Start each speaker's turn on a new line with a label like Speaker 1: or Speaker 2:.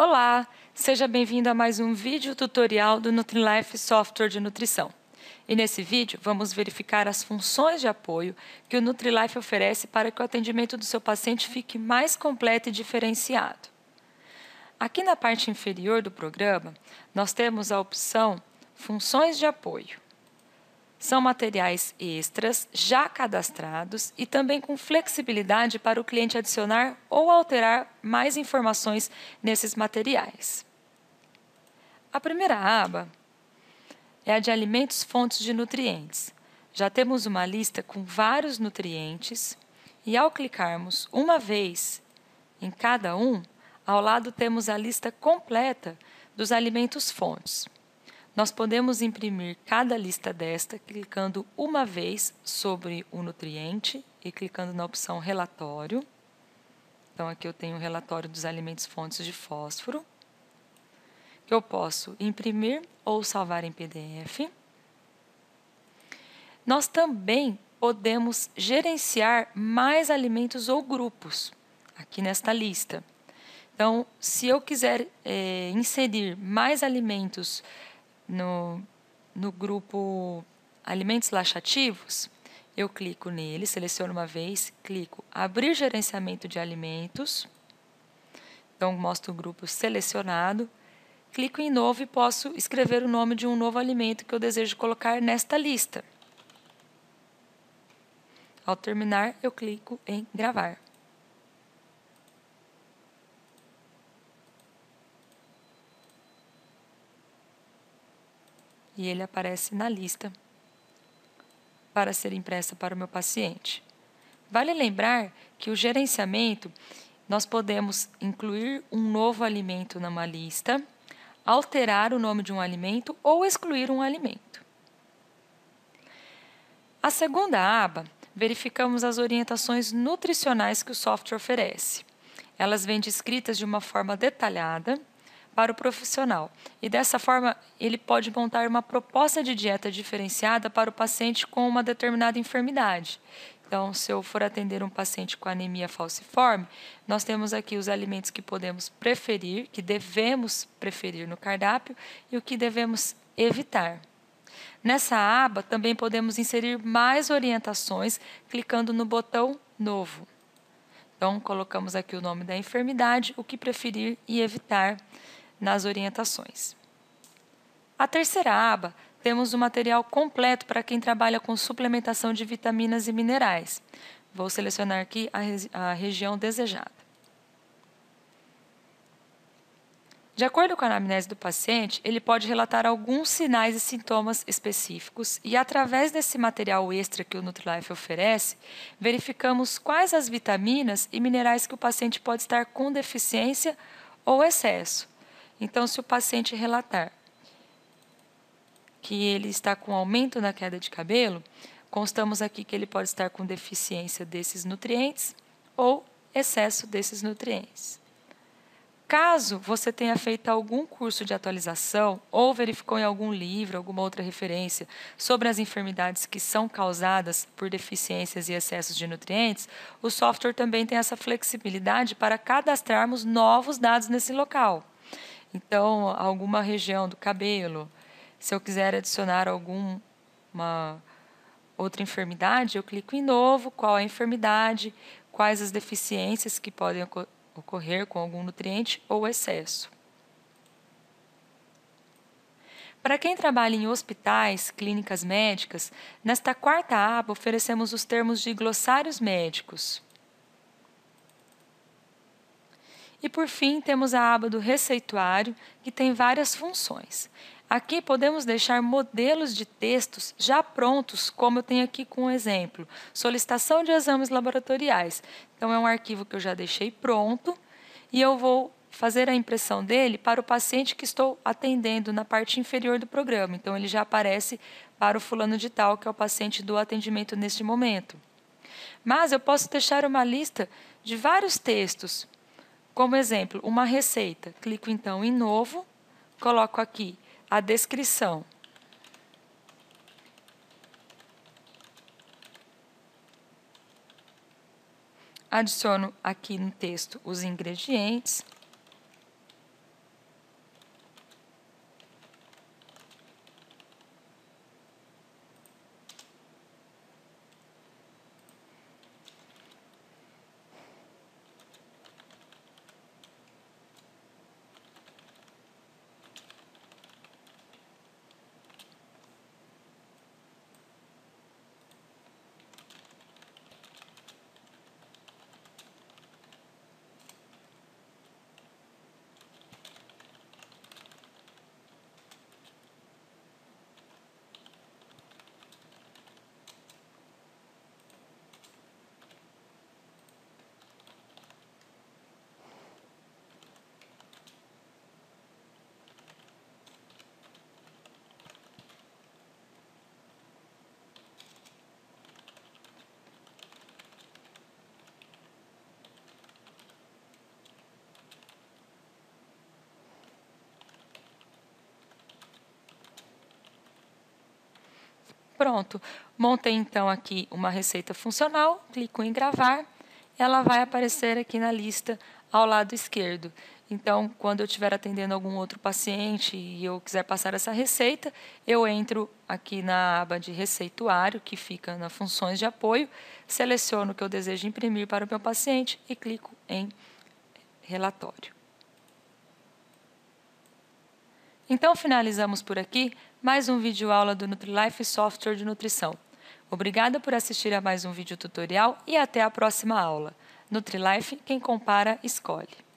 Speaker 1: Olá, seja bem-vindo a mais um vídeo tutorial do NutriLife Software de Nutrição. E nesse vídeo vamos verificar as funções de apoio que o NutriLife oferece para que o atendimento do seu paciente fique mais completo e diferenciado. Aqui na parte inferior do programa, nós temos a opção Funções de apoio. São materiais extras já cadastrados e também com flexibilidade para o cliente adicionar ou alterar mais informações nesses materiais. A primeira aba é a de alimentos fontes de nutrientes. Já temos uma lista com vários nutrientes e ao clicarmos uma vez em cada um, ao lado temos a lista completa dos alimentos fontes. Nós podemos imprimir cada lista desta clicando uma vez sobre o nutriente e clicando na opção relatório. Então aqui eu tenho o relatório dos alimentos fontes de fósforo. Eu posso imprimir ou salvar em PDF. Nós também podemos gerenciar mais alimentos ou grupos aqui nesta lista. Então, se eu quiser é, inserir mais alimentos no, no grupo Alimentos Laxativos, eu clico nele, seleciono uma vez, clico Abrir Gerenciamento de Alimentos. Então, mostra o grupo selecionado. Clico em Novo e posso escrever o nome de um novo alimento que eu desejo colocar nesta lista. Ao terminar, eu clico em Gravar. e ele aparece na lista para ser impressa para o meu paciente. Vale lembrar que o gerenciamento nós podemos incluir um novo alimento numa lista, alterar o nome de um alimento ou excluir um alimento. A segunda aba, verificamos as orientações nutricionais que o software oferece. Elas vêm descritas de uma forma detalhada para o profissional. E dessa forma, ele pode montar uma proposta de dieta diferenciada para o paciente com uma determinada enfermidade. Então, se eu for atender um paciente com anemia falciforme, nós temos aqui os alimentos que podemos preferir, que devemos preferir no cardápio e o que devemos evitar. Nessa aba também podemos inserir mais orientações clicando no botão Novo. Então, colocamos aqui o nome da enfermidade, o que preferir e evitar nas orientações. A terceira aba temos o material completo para quem trabalha com suplementação de vitaminas e minerais. Vou selecionar aqui a, a região desejada. De acordo com a anamnese do paciente, ele pode relatar alguns sinais e sintomas específicos e, através desse material extra que o Nutrilife oferece, verificamos quais as vitaminas e minerais que o paciente pode estar com deficiência ou excesso. Então, se o paciente relatar que ele está com aumento na queda de cabelo, constamos aqui que ele pode estar com deficiência desses nutrientes ou excesso desses nutrientes. Caso você tenha feito algum curso de atualização ou verificou em algum livro, alguma outra referência sobre as enfermidades que são causadas por deficiências e excessos de nutrientes, o software também tem essa flexibilidade para cadastrarmos novos dados nesse local. Então, alguma região do cabelo, se eu quiser adicionar alguma outra enfermidade, eu clico em novo, qual a enfermidade, quais as deficiências que podem ocorrer com algum nutriente ou excesso. Para quem trabalha em hospitais, clínicas médicas, nesta quarta aba oferecemos os termos de glossários médicos. E por fim, temos a aba do receituário, que tem várias funções. Aqui podemos deixar modelos de textos já prontos, como eu tenho aqui com um exemplo, solicitação de exames laboratoriais. Então, é um arquivo que eu já deixei pronto e eu vou fazer a impressão dele para o paciente que estou atendendo na parte inferior do programa. Então, ele já aparece para o fulano de tal, que é o paciente do atendimento neste momento. Mas eu posso deixar uma lista de vários textos como exemplo, uma receita. Clico então em novo, coloco aqui a descrição. Adiciono aqui no texto os ingredientes. Pronto. Montei então aqui uma receita funcional, clico em gravar, ela vai aparecer aqui na lista ao lado esquerdo. Então, quando eu estiver atendendo algum outro paciente e eu quiser passar essa receita, eu entro aqui na aba de receituário, que fica nas funções de apoio, seleciono o que eu desejo imprimir para o meu paciente e clico em relatório. Então, finalizamos por aqui mais um vídeo aula do NutriLife Software de Nutrição. Obrigada por assistir a mais um vídeo tutorial e até a próxima aula. NutriLife, quem compara, escolhe.